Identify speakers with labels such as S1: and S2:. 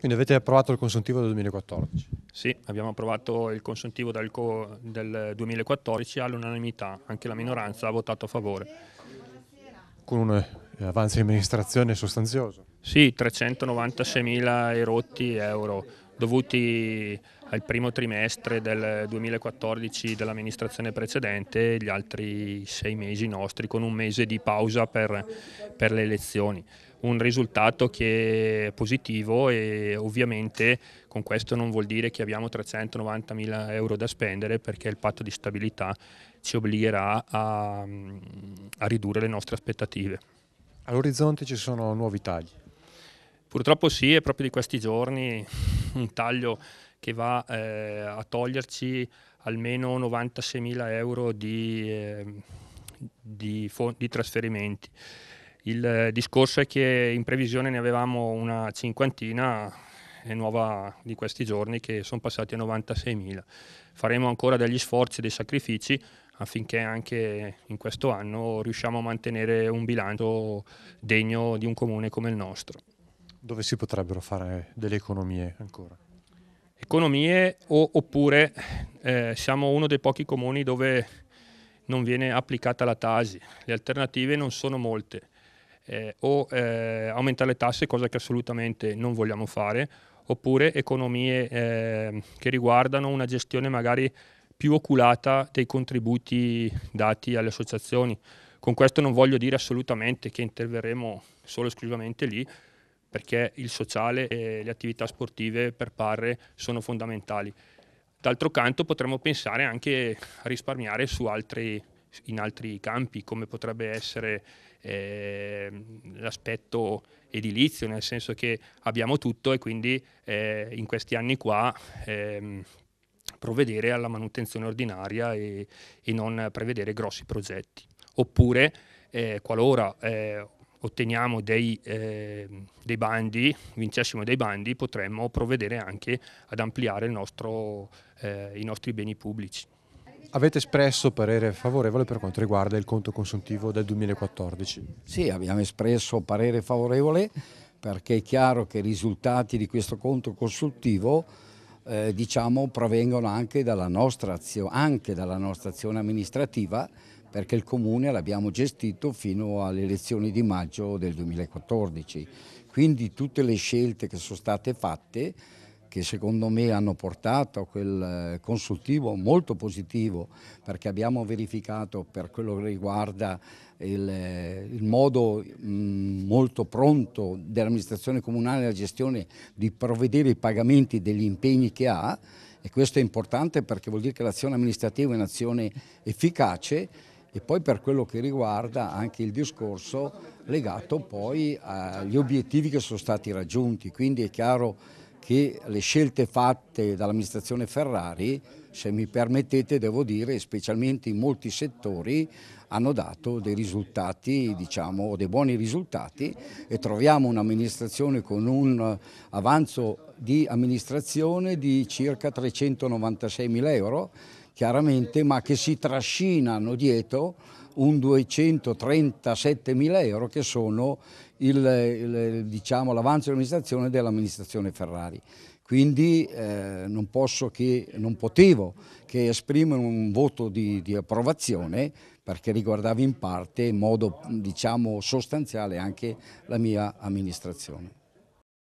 S1: Quindi avete approvato il consuntivo del 2014? Sì, abbiamo approvato il consuntivo del, co del 2014 all'unanimità, anche la minoranza ha votato a favore. Con un eh, avanzo di amministrazione sostanzioso? Sì, 396 mila erotti euro dovuti al primo trimestre del 2014 dell'amministrazione precedente e gli altri sei mesi nostri con un mese di pausa per, per le elezioni. Un risultato che è positivo e ovviamente con questo non vuol dire che abbiamo 390 mila euro da spendere perché il patto di stabilità ci obbligherà a, a ridurre le nostre aspettative. All'orizzonte ci sono nuovi tagli? Purtroppo sì, è proprio di questi giorni un taglio che va eh, a toglierci almeno 96.000 euro di, eh, di, di trasferimenti. Il discorso è che in previsione ne avevamo una cinquantina, è eh, nuova di questi giorni, che sono passati a 96.000. Faremo ancora degli sforzi e dei sacrifici affinché anche in questo anno riusciamo a mantenere un bilancio degno di un comune come il nostro dove si potrebbero fare delle economie ancora? Economie o, oppure eh, siamo uno dei pochi comuni dove non viene applicata la tasi, le alternative non sono molte, eh, o eh, aumentare le tasse, cosa che assolutamente non vogliamo fare, oppure economie ehm, che riguardano una gestione magari più oculata dei contributi dati alle associazioni. Con questo non voglio dire assolutamente che interverremo solo esclusivamente lì, perché il sociale e le attività sportive per parre sono fondamentali. D'altro canto potremmo pensare anche a risparmiare altri, in altri campi, come potrebbe essere eh, l'aspetto edilizio, nel senso che abbiamo tutto e quindi eh, in questi anni qua eh, provvedere alla manutenzione ordinaria e, e, non prevedere grossi progetti. Oppure, eh, qualora eh, otteniamo dei, eh, dei bandi, vincessimo dei bandi, potremmo provvedere anche ad ampliare nostro, eh, i nostri beni pubblici.
S2: Avete espresso parere favorevole per quanto riguarda il conto consuntivo del 2014? Sì, abbiamo espresso parere favorevole perché è chiaro che i risultati di questo conto consultivo eh, diciamo, provengono anche dalla, nostra azione, anche dalla nostra azione amministrativa perché il comune l'abbiamo gestito fino alle elezioni di maggio del 2014. Quindi tutte le scelte che sono state fatte, che secondo me hanno portato a quel eh, consultivo molto positivo, perché abbiamo verificato per quello che riguarda il, eh, il modo mh, mm, molto pronto dell'amministrazione comunale alla gestione di provvedere ai pagamenti degli impegni che ha, e questo è importante perché vuol dire che l'azione amministrativa è un'azione efficace e poi per quello che riguarda anche il discorso legato poi agli obiettivi che sono stati raggiunti, quindi è chiaro che le scelte fatte dall'amministrazione Ferrari, se mi permettete devo dire, specialmente in molti settori, hanno dato dei risultati, diciamo, dei buoni risultati e troviamo un'amministrazione con un avanzo di amministrazione di circa 396 mila euro chiaramente, ma che si trascinano dietro un 237 mila euro che sono diciamo, l'avanzo diciamo, di amministrazione dell'amministrazione Ferrari. Quindi eh, non, che, non, potevo che esprimere un voto di, di approvazione perché riguardava in parte in modo diciamo, sostanziale anche la mia amministrazione.